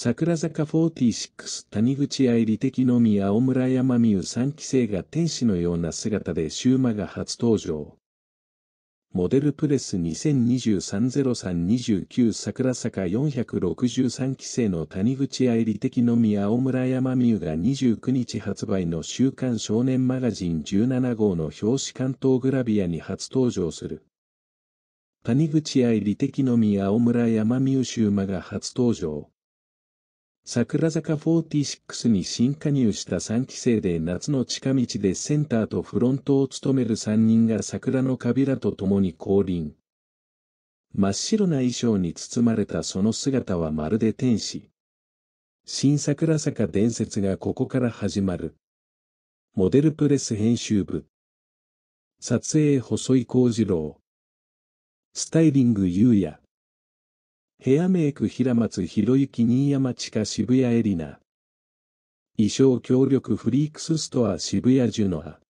桜坂46谷口愛理的のみ青村山美優3期生が天使のような姿でシューマが初登場。モデルプレス2023-0329桜坂463期生の谷口愛理的のみ青村山美優が29日発売の週刊少年マガジン17号の表紙関東グラビアに初登場する。谷口愛理的のみ青村山美優シューマが初登場。桜坂46に新加入した3期生で夏の近道でセンターとフロントを務める3人が桜のカビラと共に降臨。真っ白な衣装に包まれたその姿はまるで天使。新桜坂伝説がここから始まる。モデルプレス編集部。撮影細井幸次郎。スタイリング優也。ヘアメイク平松博之新山地下渋谷エリナ。衣装協力フリークスストア渋谷ジュノア。